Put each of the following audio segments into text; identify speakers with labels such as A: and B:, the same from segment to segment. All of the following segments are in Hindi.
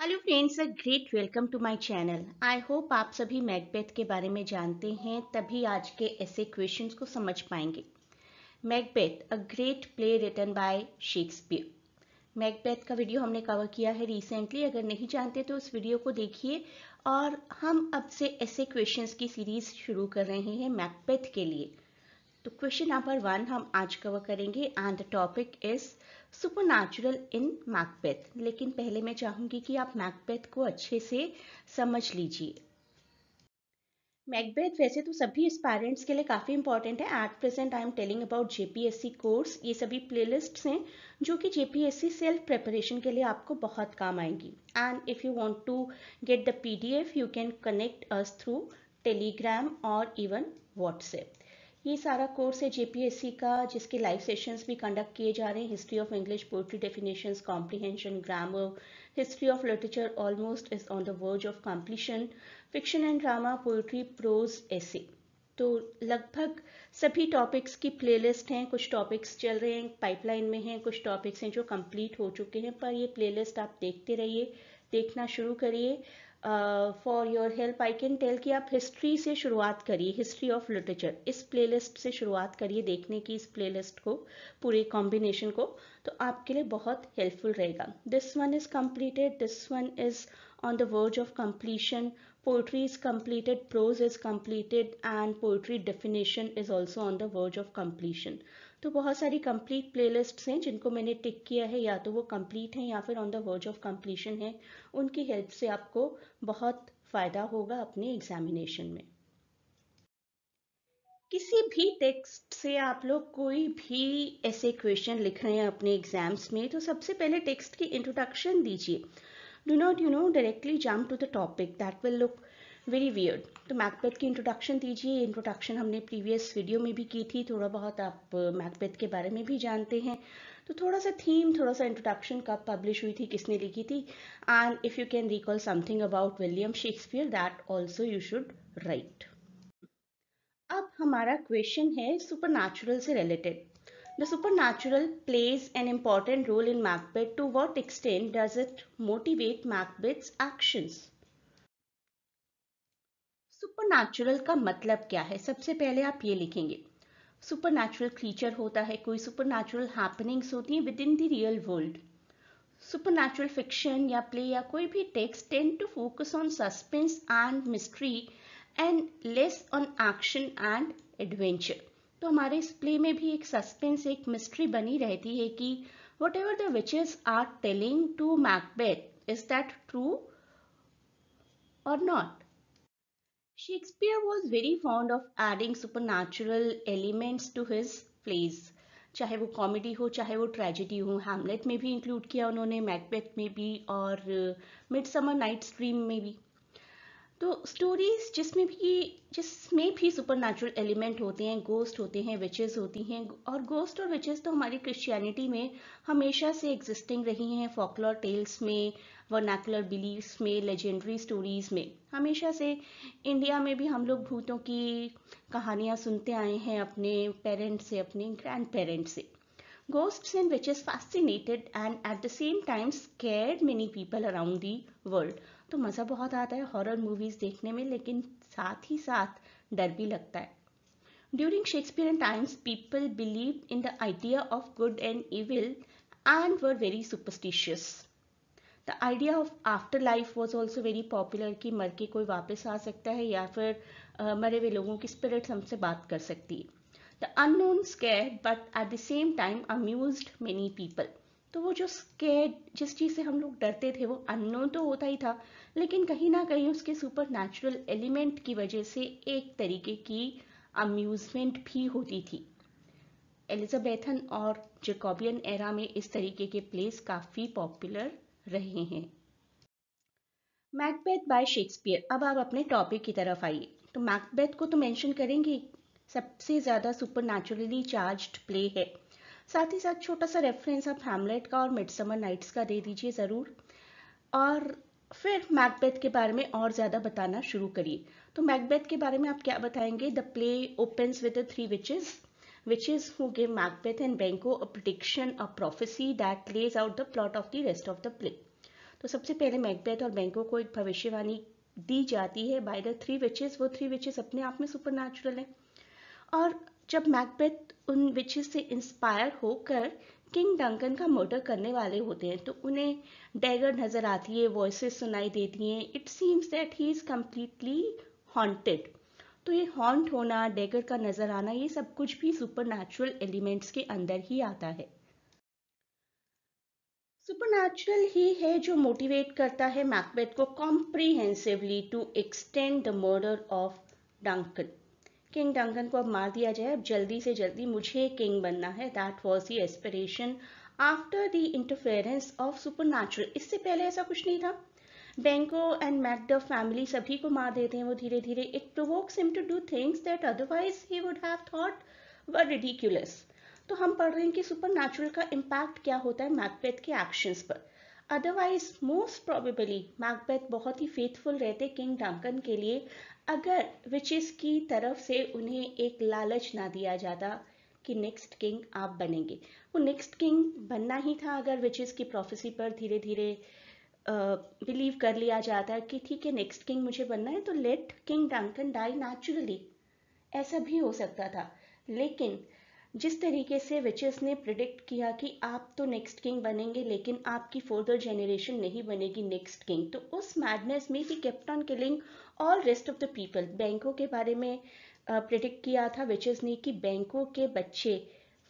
A: Hello friends a great welcome to my channel I hope आप सभी मैकबेथ के बारे में जानते हैं तभी आज के ऐसे क्वेश्चंस को समझ पाएंगे Macbeth a great play written by Shakespeare Macbeth का वीडियो हमने कवर किया है रिसेंटली अगर नहीं जानते तो उस वीडियो को देखिए और हम अब से ऐसे क्वेश्चंस की सीरीज शुरू कर रहे हैं मैकबेथ के लिए तो क्वेश्चन नंबर वन हम आज कवर करेंगे and the topic is supernatural in Macbeth लेकिन पहले मैं चाहूंगी कि आप मैकबेथ को अच्छे से समझ लीजिए मैकबेथ वैसे तो सभी एस्पायरेंट्स के लिए काफ़ी इंपॉर्टेंट है at present I am telling about JPSC course ये सभी प्लेलिस्ट्स हैं जो कि जेपीएससी सेल्फ प्रिपरेशन के लिए आपको बहुत काम आएंगी and if you want to get the PDF you can connect us through Telegram और इवन व्हाट्सएप ये सारा कोर्स है जेपीएससी का जिसके लाइव सेशंस भी कंडक्ट किए जा रहे हैं history of English poetry definitions comprehension grammar history of literature almost is on the verge of completion fiction and drama poetry prose ऐसे तो लगभग सभी टॉपिक्स की प्लेलिस्ट हैं कुछ टॉपिक्स चल रहे हैं पाइपलाइन में हैं कुछ टॉपिक्स हैं जो कंप्लीट हो चुके हैं पर ये प्लेलिस्ट आप देखते रहिए देखना शुरू करिए for your help I can tell कि आप हिस्ट्री से शुरुआत करिए हिस्ट्री ऑफ लिटरेचर इस प्लेलिस्ट से शुरुआत करिए देखने की इस प्लेलिस्ट को पूरे कॉम्बिनेशन को तो आपके लिए बहुत हेल्पफुल रहेगा this one is completed this one is on the verge of completion Poetry is completed, prose is completed, and poetry definition is also on the verge of completion. तो बहुत सारी कंप्लीट प्लेलिस्ट्स हैं जिनको मैंने टिक किया है या तो वो कंप्लीट हैं या फिर on the verge of completion है उनकी हेल्प से आपको बहुत फ़ायदा होगा अपने एग्जामिनेशन में किसी भी टेक्स्ट से आप लोग कोई भी ऐसे क्वेश्चन लिख रहे हैं अपने एग्जाम्स में तो सबसे पहले टेक्स्ट की इंट्रोडक्शन दीजिए do not you know directly jump to the topic that will look very weird तो मैकबेथ की इंट्रोडक्शन दीजिए इंट्रोडक्शन हमने प्रीवियस वीडियो में भी की थी थोड़ा बहुत आप मैकबेथ के बारे में भी जानते हैं तो थोड़ा सा थीम थोड़ा सा इंट्रोडक्शन कब पब्लिश हुई थी किसने लिखी थी and if you can recall something about William Shakespeare that also you should write अब हमारा क्वेश्चन है सुपर से related supernatural plays an important role in Macbeth. To what extent does it motivate Macbeth's actions supernatural का मतलब क्या है सबसे पहले आप ये लिखेंगे सुपरनैचुरल क्रीचर होता है कोई सुपरनैचुरल हैपनिंग्स होती हैं within the real world supernatural fiction या प्ले या कोई भी text tend to focus on suspense and mystery and less on action and adventure तो हमारे इस प्ले में भी एक सस्पेंस एक मिस्ट्री बनी रहती है कि whatever the witches are telling to Macbeth is that true और not Shakespeare was very fond of adding supernatural elements to his plays. चाहे वो कॉमेडी हो चाहे वो ट्रेजिडी हो हैमलेट में भी इंक्लूड किया उन्होंने मैकबेथ में भी और मिड समर नाइट्स ड्रीम में भी तो स्टोरीज जिसमें भी जिसमें भी सुपर एलिमेंट होते हैं गोस्ट होते हैं विचेस होती हैं और गोस्ट और विचेस तो हमारी क्रिश्चियनिटी में हमेशा से एग्जिस्टिंग रही हैं फोकलोर टेल्स में वर्नैकुलर बिलीव्स में लेजेंडरी स्टोरीज में हमेशा से इंडिया में भी हम लोग भूतों की कहानियाँ सुनते आए हैं अपने पेरेंट्स से अपने ग्रैंड पेरेंट्स से and which is fascinated and at the same times care many people around the world तो मज़ा बहुत आता है हॉरर मूवीज़ देखने में लेकिन साथ ही साथ डर भी लगता है during Shakespearean times people believe in the idea of good and evil were very superstitious the idea of afterlife was also very popular कि मर के कोई वापस आ सकता है या फिर uh, मरे हुए लोगों की स्पिरिट हमसे बात कर सकती है the unknown scare but at the same time amuse many people तो वो जो स्केड जिस चीज़ से हम लोग डरते थे वो अननोन तो होता ही था लेकिन कहीं ना कहीं उसके सुपर नेचुरल एलिमेंट की वजह से एक तरीके की अम्यूज़मेंट भी होती थी एलिजाबेथन और जेकोबियन एरा में इस तरीके के प्लेस काफ़ी पॉपुलर रहे हैं मैकबेथ बाय शेक्सपियर अब आप अपने टॉपिक की तरफ आइए तो मैकबेथ को तो मेंशन करेंगे सबसे ज़्यादा सुपर चार्ज्ड प्ले है साथ ही साथ छोटा सा रेफरेंस आप हेमलेट का और मिड समर नाइट्स का दे दीजिए ज़रूर और फिर मैकबेथ के बारे में और ज़्यादा बताना शुरू करिए तो मैकबेथ के बारे में आप क्या बताएंगे the play opens with three witches witches who give Macbeth and Banquo a prediction, a prophecy that lays out the plot of the rest of the play तो सबसे पहले मैकबेथ और बैंको को एक भविष्यवाणी दी जाती है बाय द थ्री विचेस वो थ्री विचेस अपने आप में सुपर नेचुरल है और जब मैकबेथ उन विचेस से इंस्पायर होकर किंग डंकन का मर्डर करने वाले होते हैं तो उन्हें डैगर नज़र आती है वॉइसेस सुनाई देती हैं it seems that he is completely haunted तो ये हॉन्ट होना डैगर का नज़र आना ये सब कुछ भी सुपर एलिमेंट्स के अंदर ही आता है सुपरनैचुरल ही है जो मोटिवेट करता है मैकबेथ को comprehensively to extend the murder of Duncan king Duncan को अब मार दिया जाए अब जल्दी से जल्दी मुझे किंग बनना है that was the aspiration after the interference of super इससे पहले ऐसा कुछ नहीं था बैंको एंड मैकड फैमिली सभी को मार देते हैं वो धीरे धीरे it provokes him to do things that otherwise he would have thought were ridiculous तो हम पढ़ रहे हैं कि सुपर नेचुरल का इम्पैक्ट क्या होता है मैकपेथ के एक्शंस पर अदरवाइज मोस्ट प्रोबेबली मैकबेथ बहुत ही फेथफुल रहते किंग डामकन के लिए अगर विचिस की तरफ से उन्हें एक लालच ना दिया जाता कि नेक्स्ट किंग आप बनेंगे वो नेक्स्ट किंग बनना ही था अगर विचिस की प्रोफेसी पर धीरे धीरे बिलीव कर लिया जाता कि ठीक है नेक्स्ट किंग मुझे बनना है तो let king Duncan die naturally ऐसा भी हो सकता था लेकिन जिस तरीके से विचेस ने प्रिडिक्ट किया कि आप तो नेक्स्ट किंग बनेंगे लेकिन आपकी फर्दर जेनरेशन नहीं बनेगी नेक्स्ट किंग तो उस मैडनेस में ही kept on killing all rest of the people Banquo के बारे में प्रिडिक्ट किया था विचेस ने कि बैंकों के बच्चे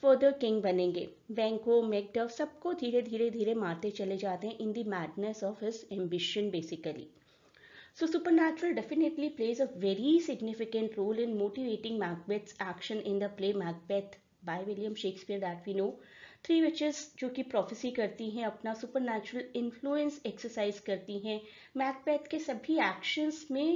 A: फर्दर किंग बनेंगे बैंको मैकडव सबको धीरे धीरे धीरे मारते चले जाते हैं in the madness of his ambition basically so supernatural definitely plays a very significant role in motivating Macbeth's action in the play Macbeth by William Shakespeare that we know three witches जो कि प्रोफेसी करती हैं अपना सुपर नेचुरल इन्फ्लुएंस एक्सरसाइज करती हैं मैकबैथ के सभी एक्शंस में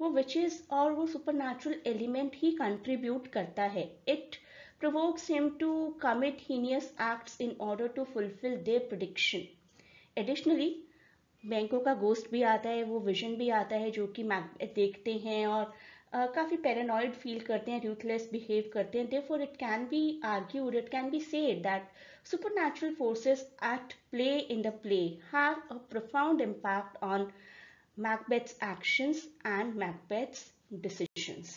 A: वो विचेस और वो सुपर नेचुरल एलिमेंट ही कंट्रीब्यूट करता है it provokes him to commit heinous acts in order to fulfil their prediction. Additionally Banquo का गोस्ट भी आता है वो विजन भी आता है जो कि मैकबेथ देखते हैं और काफ़ी पैरानॉइड फील करते हैं रूथलेस बिहेव करते हैं therefore it can be argued it can be said that supernatural forces at play in the play have a profound impact on Macbeth's actions and Macbeth's decisions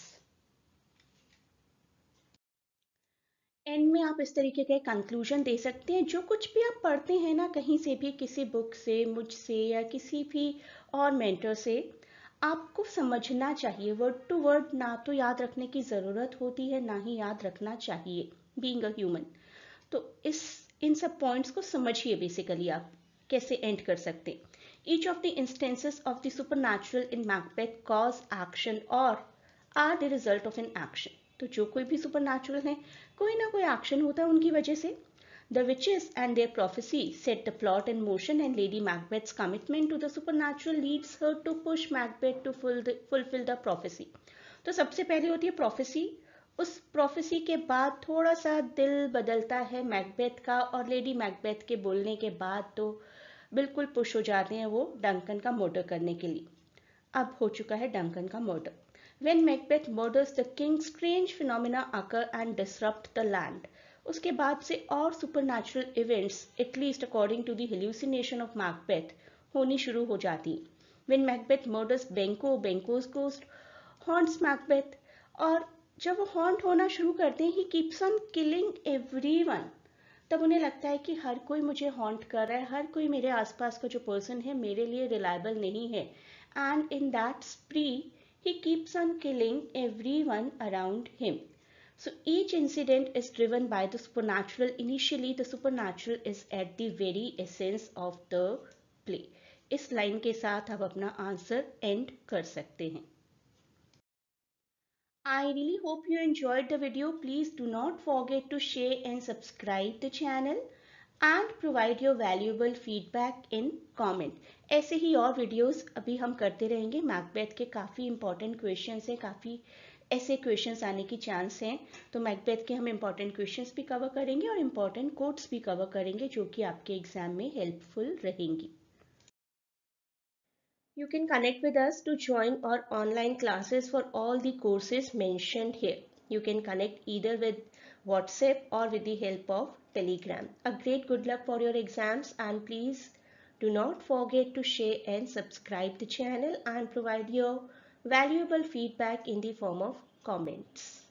A: and में आप इस तरीके के कंक्लूजन दे सकते हैं जो कुछ भी आप पढ़ते हैं ना कहीं से भी किसी बुक से मुझसे या किसी भी और मेंटर से आपको समझना चाहिए वर्ड टू वर्ड ना तो याद रखने की ज़रूरत होती है ना ही याद रखना चाहिए बींग ह्यूमन तो इस इन सब पॉइंट्स को समझिए बेसिकली आप कैसे एंड कर सकते हैं of the instances of the supernatural in Macbeth cause action और are the result of an action तो जो कोई भी सुपर नेचुरल है कोई ना कोई एक्शन होता है उनकी वजह से The witches and their prophecy set the plot in motion and Lady Macbeth's commitment to the supernatural leads her to push Macbeth to fulfill the prophecy. तो सबसे पहले होती है prophecy. उस प्रोफेसी के बाद थोड़ा सा दिल बदलता है मैकबेथ का और लेडी मैकबेथ के बोलने के बाद तो बिल्कुल पुश हो जाते हैं वो डंकन का मर्डर करने के लिए अब हो चुका है डंकन का murder when Macbeth murders the king strange phenomena आकर एंड डिसरप्ट द लैंड उसके बाद से और supernatural events at least according to hallucination of Macbeth होनी शुरू हो जाती when Macbeth murders Banquo Banquo's ghost haunts Macbeth और जब वो हॉन्ट होना शुरू करते हैं he keeps on killing every तब उन्हें लगता है कि हर कोई मुझे हॉन्ट कर रहा है हर कोई मेरे आसपास का जो पर्सन है मेरे लिए रिलायबल नहीं है and in that spree he keeps on killing everyone around him so each incident is driven by the supernatural initially the supernatural is at the very essence of the play इस लाइन के साथ आप अपना आंसर एंड कर सकते हैं I really hope you enjoy the video please do not forget to share and subscribe the channel and provide your valuable feedback in comment ऐसे ही और वीडियोस अभी हम करते रहेंगे मैकबेथ के काफी इंपॉर्टेंट क्वेश्चन है काफी ऐसे क्वेश्चंस आने की चांस हैं तो मैकबेथ के हम इम्पॉर्टेंट क्वेश्चंस भी कवर करेंगे और इम्पॉर्टेंट कोर्ट्स भी कवर करेंगे जो कि आपके एग्जाम में हेल्पफुल रहेंगी you can connect with us to join our online classes for all the courses mention here you can connect either with WhatsApp or with the help of Telegram a great good luck for your exams and please do not forget to share and subscribe the channel and provide your valuable feedback in the form of comments.